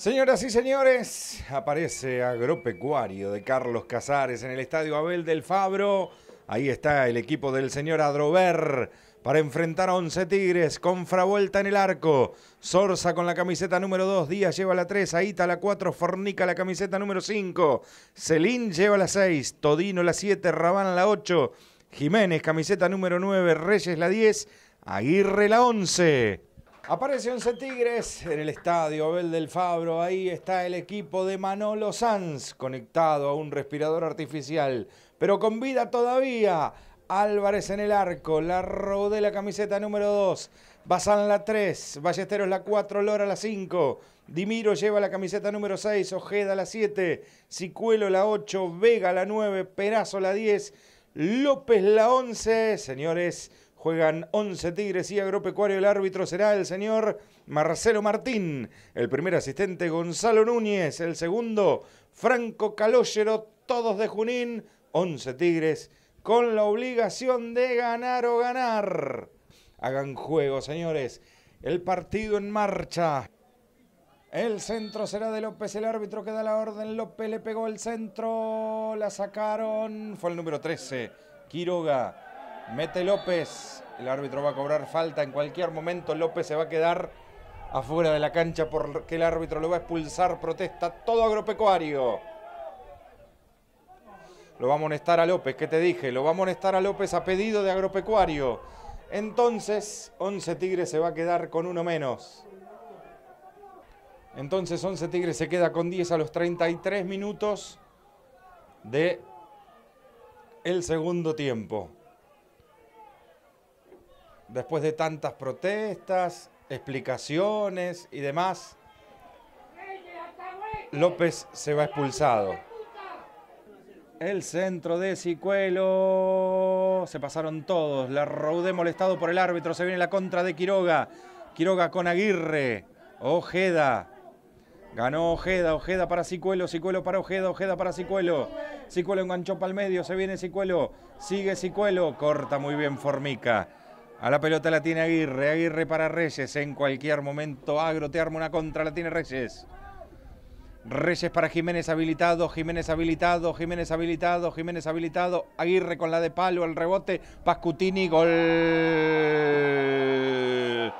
Señoras y señores, aparece Agropecuario de Carlos Casares en el Estadio Abel del Fabro. Ahí está el equipo del señor Adrover para enfrentar a Once Tigres con Fravuelta en el arco. Sorza con la camiseta número 2, Díaz lleva la 3, Aita la 4, Fornica la camiseta número 5, Celín lleva la 6, Todino la 7, Rabán la 8, Jiménez camiseta número 9, Reyes la 10, Aguirre la 11. Aparece Once Tigres en el estadio Abel del Fabro. Ahí está el equipo de Manolo Sanz conectado a un respirador artificial, pero con vida todavía. Álvarez en el arco, la de la camiseta número 2, Bazán la 3, Ballesteros la 4, Lora la 5, Dimiro lleva la camiseta número 6, Ojeda la 7, Cicuelo la 8, Vega la 9, Perazo la 10, López la 11, señores, Juegan 11 Tigres y Agropecuario. El árbitro será el señor Marcelo Martín. El primer asistente Gonzalo Núñez. El segundo Franco Caloyero. Todos de Junín. 11 Tigres con la obligación de ganar o ganar. Hagan juego, señores. El partido en marcha. El centro será de López, el árbitro que da la orden. López le pegó el centro, la sacaron. Fue el número 13, Quiroga. Mete López. El árbitro va a cobrar falta. En cualquier momento López se va a quedar afuera de la cancha porque el árbitro lo va a expulsar. Protesta todo agropecuario. Lo va a molestar a López, ¿qué te dije? Lo va a molestar a López a pedido de agropecuario. Entonces, 11 Tigres se va a quedar con uno menos. Entonces, 11 Tigres se queda con 10 a los 33 minutos de el segundo tiempo después de tantas protestas, explicaciones y demás, López se va expulsado. El centro de Sicuelo, Se pasaron todos. La Roudé molestado por el árbitro. Se viene la contra de Quiroga. Quiroga con Aguirre. Ojeda. Ganó Ojeda, Ojeda para Sicuelo, Sicuelo para Ojeda, Ojeda para Sicuelo. Sicuelo enganchó para el medio, se viene Sicuelo, sigue Sicuelo, corta muy bien Formica. A la pelota la tiene Aguirre, Aguirre para Reyes. En cualquier momento, Agro te arma una contra, la tiene Reyes. Reyes para Jiménez habilitado, Jiménez habilitado, Jiménez habilitado, Jiménez habilitado. Aguirre con la de palo, el rebote, Pascutini, gol.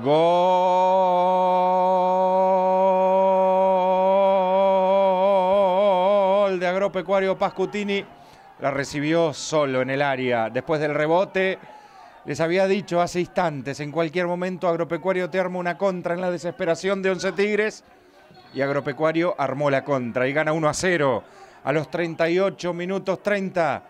Gol de agropecuario Pascutini. La recibió solo en el área. Después del rebote, les había dicho hace instantes, en cualquier momento Agropecuario te arma una contra en la desesperación de Once Tigres. Y Agropecuario armó la contra y gana 1 a 0 a los 38 minutos 30.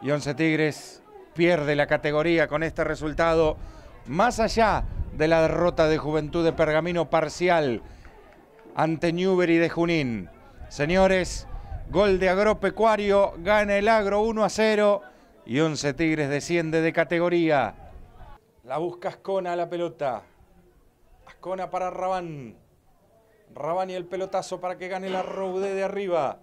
Y Once Tigres pierde la categoría con este resultado, más allá de la derrota de Juventud de Pergamino parcial ante Newbery de Junín. Señores, gol de Agropecuario, gana el Agro 1 a 0 y Once Tigres desciende de categoría. La busca Ascona a la pelota. Ascona para Rabán. Rabán y el pelotazo para que gane la roude de arriba.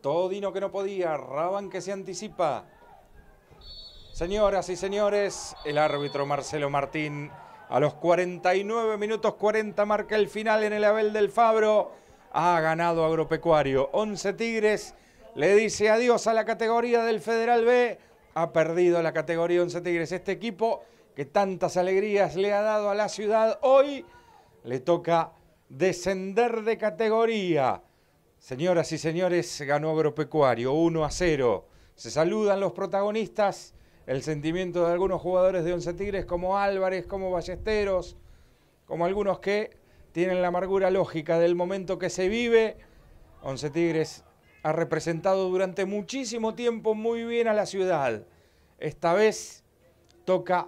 Todo dino que no podía. Rabán que se anticipa. Señoras y señores, el árbitro Marcelo Martín a los 49 minutos 40 marca el final en el Abel del Fabro. Ha ganado Agropecuario. 11 Tigres le dice adiós a la categoría del Federal B. Ha perdido la categoría 11 Tigres. Este equipo que tantas alegrías le ha dado a la ciudad, hoy le toca descender de categoría. Señoras y señores, ganó Agropecuario 1 a 0. Se saludan los protagonistas, el sentimiento de algunos jugadores de Once Tigres como Álvarez, como Ballesteros, como algunos que tienen la amargura lógica del momento que se vive. Once Tigres ha representado durante muchísimo tiempo muy bien a la ciudad. Esta vez toca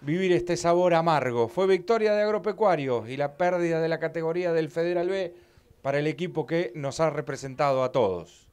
vivir este sabor amargo. Fue victoria de Agropecuarios y la pérdida de la categoría del Federal B para el equipo que nos ha representado a todos.